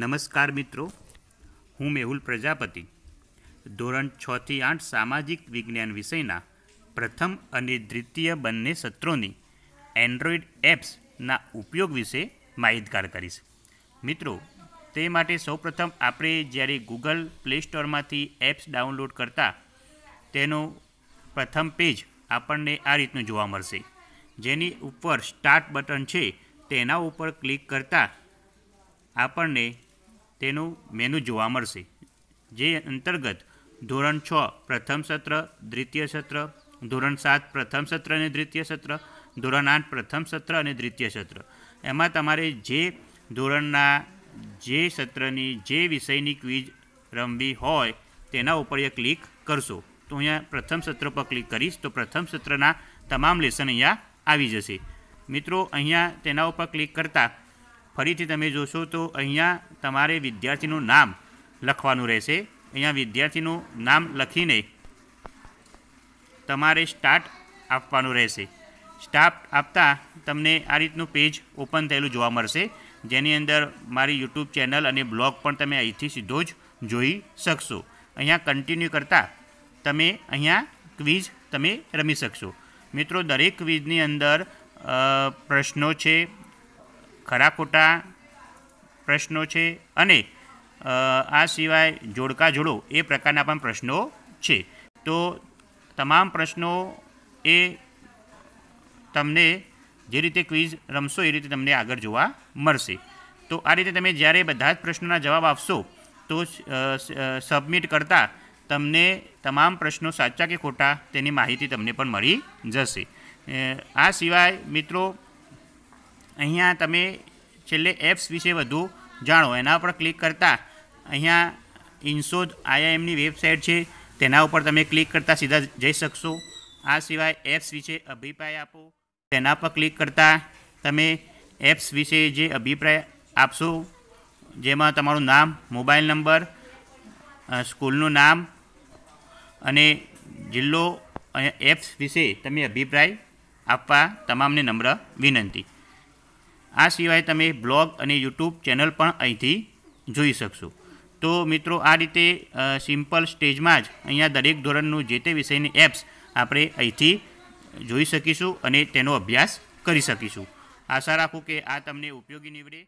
નમસ્કાર મિત્રો હું મેહુલ પ્રજાપતિ ધોરણ છથી આઠ સામાજિક વિજ્ઞાન વિષયના પ્રથમ અને દ્વિતીય બંને સત્રોની એન્ડ્રોઈડ એપ્સના ઉપયોગ વિશે માહિતગાર કરીશ મિત્રો તે માટે સૌપ્રથમ આપણે જ્યારે ગૂગલ પ્લે સ્ટોરમાંથી એપ્સ ડાઉનલોડ કરતા તેનો પ્રથમ પેજ આપણને આ રીતનું જોવા મળશે જેની ઉપર સ્ટાર્ટ બટન છે તેના ઉપર ક્લિક કરતાં આપણને તેનું મેનુ જોવા મળશે જે અંતર્ગત ધોરણ છ પ્રથમ સત્ર દ્વિતીય સત્ર ધોરણ સાત પ્રથમ સત્ર અને દ્વિતીય સત્ર ધોરણ આઠ પ્રથમ સત્ર અને દ્વિતીય સત્ર એમાં તમારે જે ધોરણના જે સત્રની જે વિષયની ક્વિઝ રમવી હોય તેના ઉપર એ ક્લિક કરશો તો અહીંયા પ્રથમ સત્ર પર ક્લિક કરીશ તો પ્રથમ સત્રના તમામ લેસન અહીંયા આવી જશે મિત્રો અહીંયા તેના ઉપર ક્લિક કરતાં ફરીથી તમે જોશો તો અહીંયા તમારે વિદ્યાર્થીનું નામ લખવાનું રહેશે અહીંયા વિદ્યાર્થીનું નામ લખીને તમારે સ્ટાર્ટ આપવાનું રહેશે સ્ટાફ આપતા તમને આ રીતનું પેજ ઓપન થયેલું જોવા મળશે જેની અંદર મારી યુટ્યુબ ચેનલ અને બ્લોગ પણ તમે અહીંથી સીધો જ જોઈ શકશો અહીંયા કન્ટિન્યુ કરતાં તમે અહીંયા ક્વિઝ તમે રમી શકશો મિત્રો દરેક ક્વિઝની અંદર પ્રશ્નો છે ખરા ખોટા પ્રશ્નો છે અને આ સિવાય જોડકા જોડો એ પ્રકારના પણ પ્રશ્નો છે તો તમામ પ્રશ્નો એ તમને જે રીતે ક્વિઝ રમશો એ રીતે તમને આગળ જોવા મળશે તો આ રીતે તમે જ્યારે બધા જ પ્રશ્નોના જવાબ આપશો તો સબમિટ કરતાં તમને તમામ પ્રશ્નો સાચા કે ખોટા તેની માહિતી તમને પણ મળી જશે આ સિવાય મિત્રો અહીંયા તમે છેલ્લે એપ્સ વિશે વધુ જાણો એના ઉપર ક્લિક કરતાં અહીંયા ઇન્સોદ આઈઆઈએમની વેબસાઇટ છે તેના ઉપર તમે ક્લિક કરતાં સીધા જઈ શકશો આ સિવાય એપ્સ વિશે અભિપ્રાય આપો તેના પર ક્લિક કરતાં તમે એપ્સ વિશે જે અભિપ્રાય આપશો જેમાં તમારું નામ મોબાઈલ નંબર સ્કૂલનું નામ અને જિલ્લો અને એપ્સ વિશે તમે અભિપ્રાય આપવા તમામને નમ્ર વિનંતી આ સિવાય તમે બ્લોગ અને યુટ્યુબ ચેનલ પણ અહીંથી જોઈ શકશો તો મિત્રો આ રીતે સિમ્પલ સ્ટેજમાં જ અહીંયા દરેક ધોરણનું જે તે વિષયની એપ્સ આપણે અહીંથી જોઈ શકીશું અને તેનો અભ્યાસ કરી શકીશું આશા રાખું કે આ તમને ઉપયોગી નીવડે